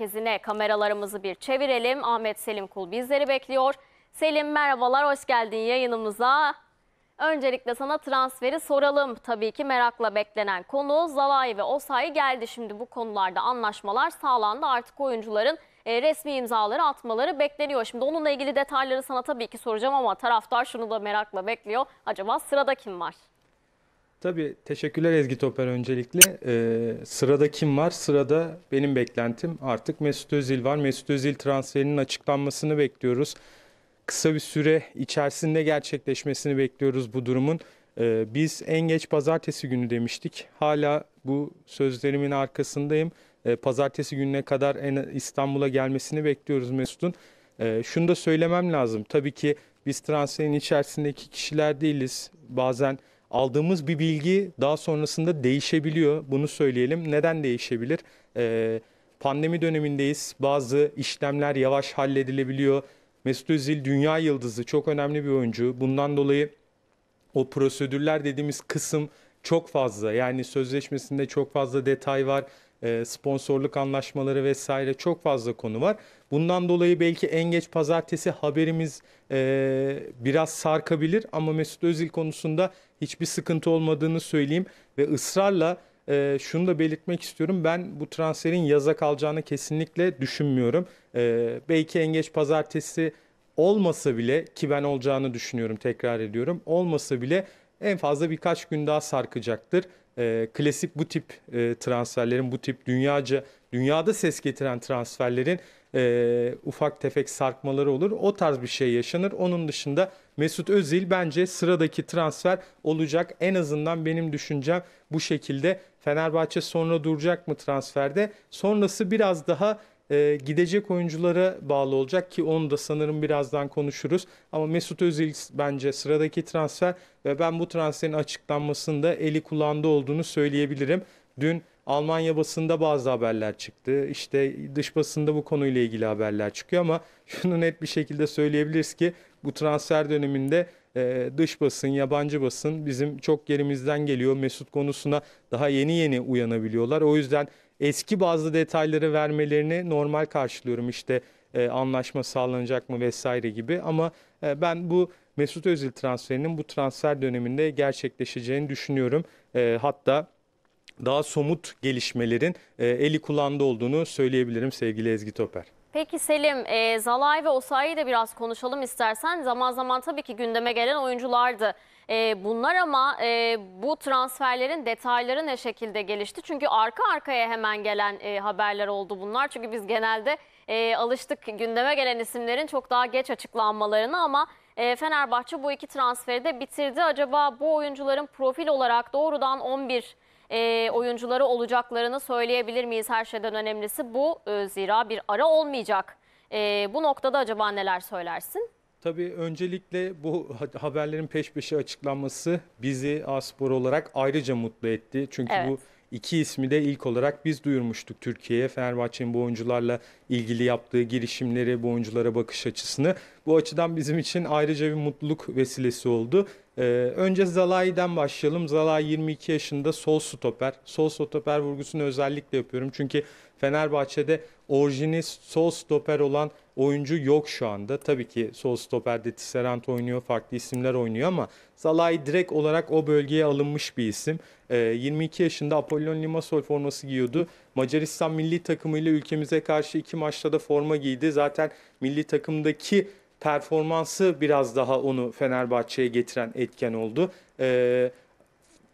merkezine kameralarımızı bir çevirelim. Ahmet Selim Kul bizleri bekliyor. Selim merhabalar, hoş geldin yayınımıza. Öncelikle sana transferi soralım. Tabii ki merakla beklenen konu Zalai ve Osayi geldi. Şimdi bu konularda anlaşmalar sağlandı. Artık oyuncuların e, resmi imzaları atmaları bekleniyor. Şimdi onunla ilgili detayları sana tabii ki soracağım ama taraftar şunu da merakla bekliyor. Acaba sırada kim var? Tabii teşekkürler Ezgi Toper öncelikle. Ee, sırada kim var? Sırada benim beklentim artık Mesut Özil var. Mesut Özil transferinin açıklanmasını bekliyoruz. Kısa bir süre içerisinde gerçekleşmesini bekliyoruz bu durumun. Ee, biz en geç pazartesi günü demiştik. Hala bu sözlerimin arkasındayım. Ee, pazartesi gününe kadar İstanbul'a gelmesini bekliyoruz Mesut'un. Ee, şunu da söylemem lazım. Tabii ki biz transferin içerisindeki kişiler değiliz. Bazen aldığımız bir bilgi daha sonrasında değişebiliyor. Bunu söyleyelim. Neden değişebilir? Ee, pandemi dönemindeyiz. Bazı işlemler yavaş halledilebiliyor. Mesut Özil dünya yıldızı, çok önemli bir oyuncu. Bundan dolayı o prosedürler dediğimiz kısım çok fazla. Yani sözleşmesinde çok fazla detay var. E, sponsorluk anlaşmaları vesaire çok fazla konu var. Bundan dolayı belki en geç pazartesi haberimiz e, biraz sarkabilir ama Mesut Özil konusunda hiçbir sıkıntı olmadığını söyleyeyim ve ısrarla e, şunu da belirtmek istiyorum. Ben bu transferin yaza kalacağını kesinlikle düşünmüyorum. E, belki en geç pazartesi olmasa bile ki ben olacağını düşünüyorum tekrar ediyorum. Olmasa bile en fazla birkaç gün daha sarkacaktır e, klasik bu tip e, transferlerin, bu tip dünyaca dünyada ses getiren transferlerin e, ufak tefek sarkmaları olur. O tarz bir şey yaşanır. Onun dışında Mesut Özil bence sıradaki transfer olacak. En azından benim düşüncem bu şekilde. Fenerbahçe sonra duracak mı transferde? Sonrası biraz daha e, gidecek oyunculara bağlı olacak ki onu da sanırım birazdan konuşuruz. Ama Mesut Özil bence sıradaki transfer ve ben bu transferin açıklanmasında eli kulağında olduğunu söyleyebilirim. Dün Almanya basında bazı haberler çıktı. İşte dış basında bu konuyla ilgili haberler çıkıyor ama şunu net bir şekilde söyleyebiliriz ki bu transfer döneminde e, dış basın, yabancı basın bizim çok yerimizden geliyor. Mesut konusuna daha yeni yeni uyanabiliyorlar. O yüzden eski bazı detayları vermelerini normal karşılıyorum. İşte e, anlaşma sağlanacak mı vesaire gibi ama e, ben bu Mesut Özil transferinin bu transfer döneminde gerçekleşeceğini düşünüyorum. E, hatta daha somut gelişmelerin e, eli kulağında olduğunu söyleyebilirim sevgili Ezgi Toper. Peki Selim, e, Zalay ve Osayi'yi de biraz konuşalım istersen. Zaman zaman tabii ki gündeme gelen oyunculardı. E, bunlar ama e, bu transferlerin detayları ne şekilde gelişti? Çünkü arka arkaya hemen gelen e, haberler oldu bunlar. Çünkü biz genelde e, alıştık gündeme gelen isimlerin çok daha geç açıklanmalarını ama e, Fenerbahçe bu iki transferi de bitirdi. Acaba bu oyuncuların profil olarak doğrudan 11 e, oyuncuları olacaklarını söyleyebilir miyiz? Her şeyden önemlisi bu. E, zira bir ara olmayacak. E, bu noktada acaba neler söylersin? Tabii öncelikle bu haberlerin peş peşe açıklanması bizi Aspor olarak ayrıca mutlu etti. Çünkü evet. bu iki ismi de ilk olarak biz duyurmuştuk Türkiye'ye. Fenerbahçe'nin bu oyuncularla ilgili yaptığı girişimleri, bu oyunculara bakış açısını. Bu açıdan bizim için ayrıca bir mutluluk vesilesi oldu. Ee, önce Zalai'den başlayalım. Zalai 22 yaşında sol stoper. Sol stoper vurgusunu özellikle yapıyorum. Çünkü Fenerbahçe'de orijini sol stoper olan oyuncu yok şu anda. Tabii ki sol stoperde Tisserant oynuyor, farklı isimler oynuyor ama Zalai direkt olarak o bölgeye alınmış bir isim. E, ee, 22 yaşında Apollon Limassol forması giyiyordu. Macaristan milli takımıyla ülkemize karşı iki maçta da forma giydi. Zaten milli takımdaki performansı biraz daha onu Fenerbahçe'ye getiren etken oldu. E,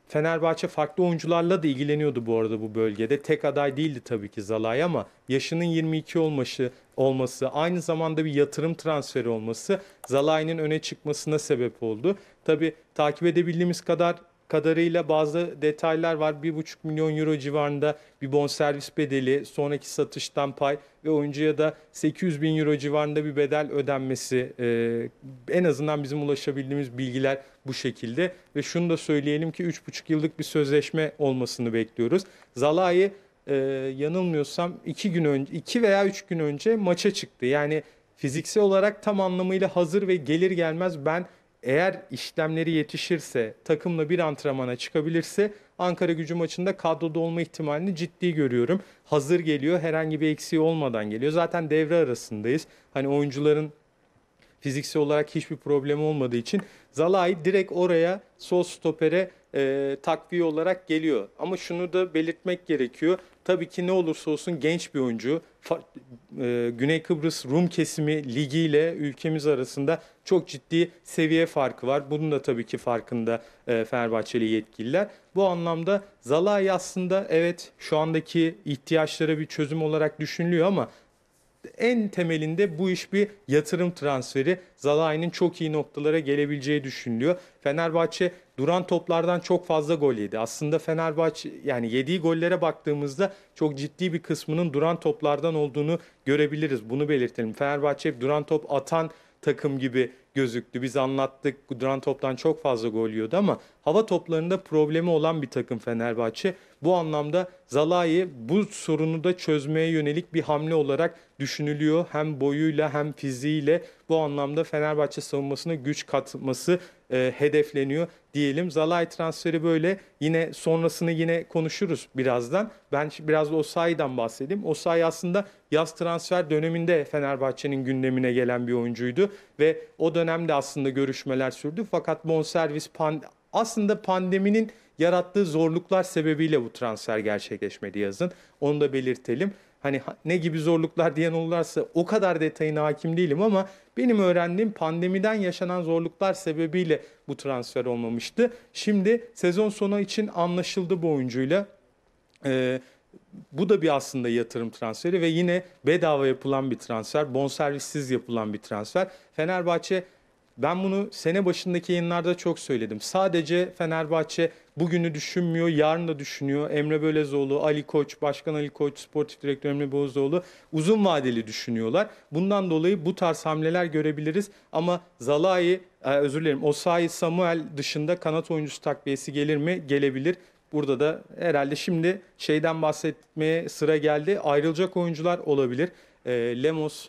Fenerbahçe farklı oyuncularla da ilgileniyordu bu arada bu bölgede. Tek aday değildi tabii ki Zalay ama yaşının 22 olması, olması aynı zamanda bir yatırım transferi olması Zalay'ın öne çıkmasına sebep oldu. Tabii takip edebildiğimiz kadar kadarıyla bazı detaylar var. 1,5 milyon euro civarında bir bonservis bedeli, sonraki satıştan pay ve oyuncuya da 800 bin euro civarında bir bedel ödenmesi e, en azından bizim ulaşabildiğimiz bilgiler bu şekilde. Ve şunu da söyleyelim ki 3,5 yıllık bir sözleşme olmasını bekliyoruz. Zalai e, yanılmıyorsam 2 gün önce 2 veya 3 gün önce maça çıktı. Yani fiziksel olarak tam anlamıyla hazır ve gelir gelmez ben eğer işlemleri yetişirse, takımla bir antrenmana çıkabilirse Ankara gücü maçında kadroda olma ihtimalini ciddi görüyorum. Hazır geliyor, herhangi bir eksiği olmadan geliyor. Zaten devre arasındayız. Hani oyuncuların fiziksel olarak hiçbir problemi olmadığı için Zalai direkt oraya sol stopere e, takviye olarak geliyor. Ama şunu da belirtmek gerekiyor. Tabii ki ne olursa olsun genç bir oyuncu. E, Güney Kıbrıs Rum kesimi ligiyle ülkemiz arasında çok ciddi seviye farkı var. Bunun da tabii ki farkında e, Fenerbahçeli yetkililer. Bu anlamda Zalai aslında evet şu andaki ihtiyaçlara bir çözüm olarak düşünülüyor ama en temelinde bu iş bir yatırım transferi. Zalai'nin çok iyi noktalara gelebileceği düşünülüyor. Fenerbahçe duran toplardan çok fazla gol yedi. Aslında Fenerbahçe yani yediği gollere baktığımızda çok ciddi bir kısmının duran toplardan olduğunu görebiliriz. Bunu belirtelim. Fenerbahçe duran top atan takım gibi gözüktü. Biz anlattık duran toptan çok fazla gol yiyordu ama hava toplarında problemi olan bir takım Fenerbahçe. Bu anlamda Zalai bu sorunu da çözmeye yönelik bir hamle olarak düşünülüyor. Hem boyuyla hem fiziğiyle bu anlamda Fenerbahçe savunmasına güç katması e, hedefleniyor diyelim. Zalay transferi böyle. Yine sonrasını yine konuşuruz birazdan. Ben biraz da Osayi'den bahsedeyim. Osayi aslında yaz transfer döneminde Fenerbahçe'nin gündemine gelen bir oyuncuydu ve o dönemde aslında görüşmeler sürdü. Fakat bonservis pan aslında pandeminin yarattığı zorluklar sebebiyle bu transfer gerçekleşmedi yazın. Onu da belirtelim hani ne gibi zorluklar diyen olurlarsa o kadar detayına hakim değilim ama benim öğrendiğim pandemiden yaşanan zorluklar sebebiyle bu transfer olmamıştı. Şimdi sezon sonu için anlaşıldı bu oyuncuyla. Ee, bu da bir aslında yatırım transferi ve yine bedava yapılan bir transfer, bonservissiz yapılan bir transfer. Fenerbahçe ben bunu sene başındaki yayınlarda çok söyledim. Sadece Fenerbahçe bugünü düşünmüyor, yarın da düşünüyor. Emre Bölezoğlu, Ali Koç, Başkan Ali Koç, Sportif Direktör Emre Bölezoğlu uzun vadeli düşünüyorlar. Bundan dolayı bu tarz hamleler görebiliriz. Ama Zalai, e, özür dilerim, Osayi Samuel dışında kanat oyuncusu takviyesi gelir mi? Gelebilir. Burada da herhalde şimdi şeyden bahsetmeye sıra geldi. Ayrılacak oyuncular olabilir. E, Lemos,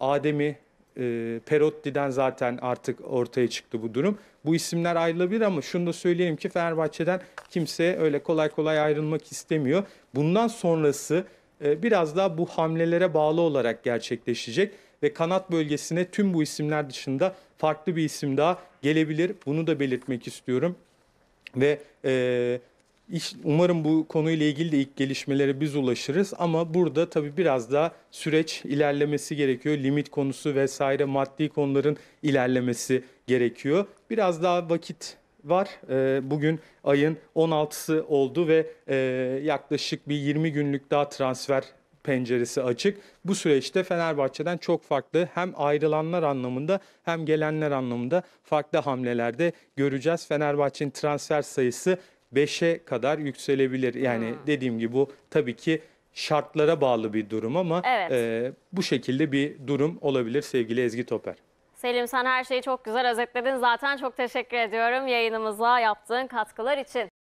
Adem'i e, Perotti'den zaten artık ortaya çıktı bu durum. Bu isimler ayrılabilir ama şunu da söyleyeyim ki Fenerbahçe'den kimse öyle kolay kolay ayrılmak istemiyor. Bundan sonrası e, biraz daha bu hamlelere bağlı olarak gerçekleşecek ve kanat bölgesine tüm bu isimler dışında farklı bir isim daha gelebilir. Bunu da belirtmek istiyorum. Ve e, İş, umarım bu konuyla ilgili de ilk gelişmelere biz ulaşırız ama burada tabii biraz daha süreç ilerlemesi gerekiyor. Limit konusu vesaire maddi konuların ilerlemesi gerekiyor. Biraz daha vakit var. E, bugün ayın 16'sı oldu ve e, yaklaşık bir 20 günlük daha transfer penceresi açık. Bu süreçte Fenerbahçe'den çok farklı hem ayrılanlar anlamında hem gelenler anlamında farklı hamlelerde göreceğiz. Fenerbahçe'nin transfer sayısı 5'e kadar yükselebilir. Yani hmm. dediğim gibi bu tabii ki şartlara bağlı bir durum ama evet. e, bu şekilde bir durum olabilir sevgili Ezgi Toper. Selim sen her şeyi çok güzel özetledin. Zaten çok teşekkür ediyorum yayınımıza yaptığın katkılar için.